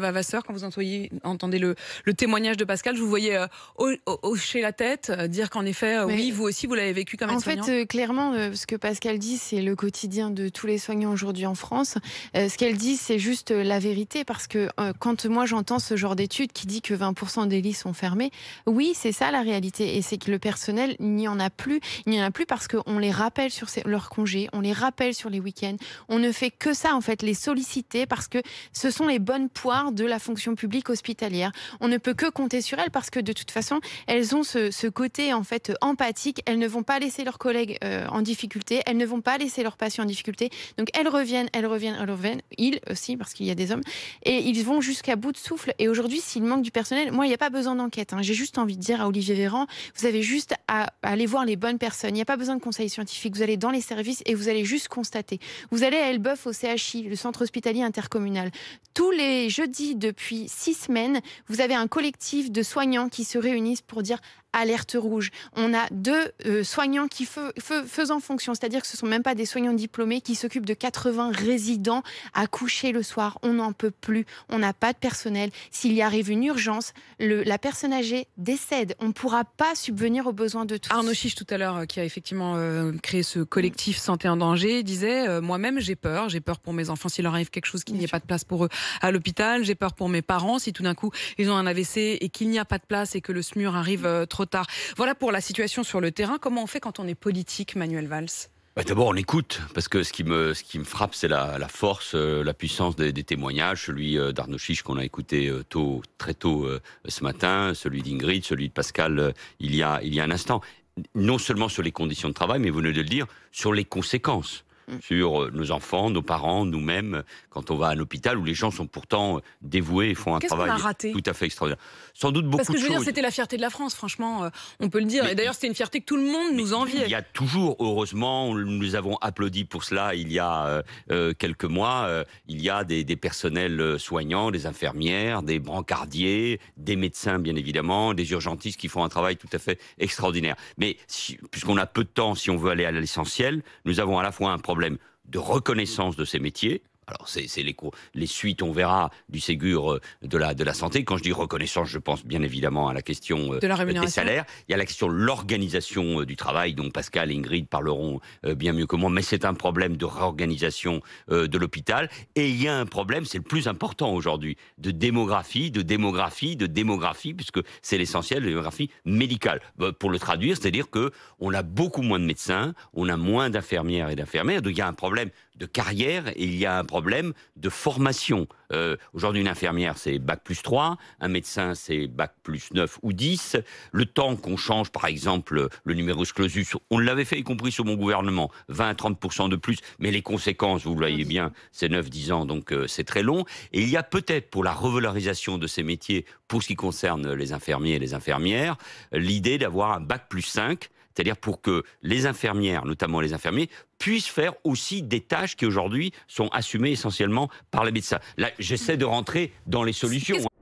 Vavasseur, quand vous entendez, entendez le, témoignage de Pascal, je vous voyais euh, hocher la tête, euh, dire qu'en effet, euh, oui, vous aussi, vous l'avez vécu comme En soignant. fait, clairement, ce que Pascal dit, c'est le quotidien de tous les soignants aujourd'hui en France. ce qu'elle dit, c'est juste la vérité, parce que quand moi j'entends ce genre d'étude qui dit que 20% des lits sont fermés, oui, c'est ça la réalité, et c'est que le personnel n'y en a plus. Il n'y en a plus parce qu'on les rappelle sur leur leurs congés, on les rappelle sur les week-ends. On ne fait que ça, en fait, les solliciter, parce que ce sont les bonnes poires de la fonction publique hospitalière. On ne peut que compter sur elles parce que de toute façon, elles ont ce, côté en fait empathique. Elles ne vont pas laisser leurs collègues euh, en difficulté. Elles ne vont pas laisser leurs patients en difficulté. Donc elles reviennent, elles reviennent, elles reviennent. Ils aussi parce qu'il y a des hommes et ils vont jusqu'à bout de souffle. Et aujourd'hui, s'il manque du personnel, moi, il n'y a pas besoin d'enquête. Hein. J'ai juste envie de dire à Olivier Véran, vous avez juste à aller voir les bonnes personnes. Il n'y a pas besoin de conseils scientifiques. Vous allez dans les services et vous allez juste constater. Vous allez à Elbeuf au CHI, le centre hospitalier intercommunal. Tous les jeux depuis six semaines, vous avez un collectif de soignants qui se réunissent pour dire alerte rouge. On a deux euh, soignants qui faisant fonction, c'est-à-dire que ce ne sont même pas des soignants diplômés qui s'occupent de 80 résidents à coucher le soir. On n'en peut plus, on n'a pas de personnel. S'il y arrive une urgence, le, la personne âgée décède. On ne pourra pas subvenir aux besoins de tous. Arnaud Chiche, tout à l'heure, euh, qui a effectivement euh, créé ce collectif Santé en danger, disait Moi-même, j'ai peur. J'ai peur pour mes enfants s'il leur arrive quelque chose, qu'il n'y ait pas de place pour eux à l'hôpital. J'ai peur pour mes parents si tout d'un coup ils ont un AVC et qu'il n'y a pas de place et que le SMUR arrive trop voilà pour la situation sur le terrain. Comment on fait quand on est politique, Manuel Valls bah, D'abord, on écoute, parce que ce qui me, ce qui me frappe, c'est la, force, euh, la puissance des, témoignages, celui euh, d'Arnaud Chiche qu'on a écouté euh, tôt, très tôt ce matin, celui d'Ingrid, celui de Pascal il, y a, il y a un instant. Non seulement sur les conditions de travail, mais vous venez de le dire, sur les conséquences. Mm. sur euh, nos enfants, nos parents, nous-mêmes, quand on va à l'hôpital où les gens sont pourtant euh, dévoués et font un travail tout à fait extraordinaire. Sans doute beaucoup Parce que je veux dire, c'était la fierté de la France, franchement, euh, on peut le dire. et d'ailleurs, c'était une fierté que tout le monde nous enviait. Il y a toujours, heureusement, nous avons applaudi pour cela il y a quelques mois, il y a des, personnels soignants, des infirmières, des brancardiers, des médecins, bien évidemment, des urgentistes qui font un travail tout à fait extraordinaire. Mais puisqu'on a peu de temps, si on veut aller à l'essentiel, nous avons à la fois un problème problème de reconnaissance de ces métiers, alors, c'est les, les, suites, on verra, du Ségur euh, de la, santé. Quand je dis reconnaissance, je pense bien évidemment à la question euh, des salaires. Il y a la question de l'organisation euh, du travail, dont Pascal et Ingrid parleront bien mieux que moi, mais c'est un problème de réorganisation de l'hôpital. Et il y a un problème, c'est le plus important aujourd'hui, de démographie, de démographie, de démographie, puisque c'est l'essentiel, de démographie médicale. Bah, pour le traduire, c'est-à-dire on a beaucoup moins de médecins, on a moins d'infirmières et d'infirmières, donc il y a un problème de carrière et il y a un problème de formation. Euh, aujourd'hui, une infirmière, c'est bac plus 3, un médecin, c'est bac plus 9 ou 10. Le temps qu'on change, par exemple, le numerus clausus, on l'avait fait, y compris sous mon gouvernement, 20 30 de plus, mais les conséquences, vous le voyez bien, c'est 9-10 ans, donc euh, c'est très long. Et il y a peut-être, pour la revalorisation de ces métiers, pour ce qui concerne les infirmiers et les infirmières, l'idée d'avoir un bac plus 5, c'est-à-dire pour que les infirmières, notamment les infirmiers, puissent faire aussi des tâches qui aujourd'hui sont assumées essentiellement par les médecins. Là, j'essaie de rentrer dans les solutions. Hein.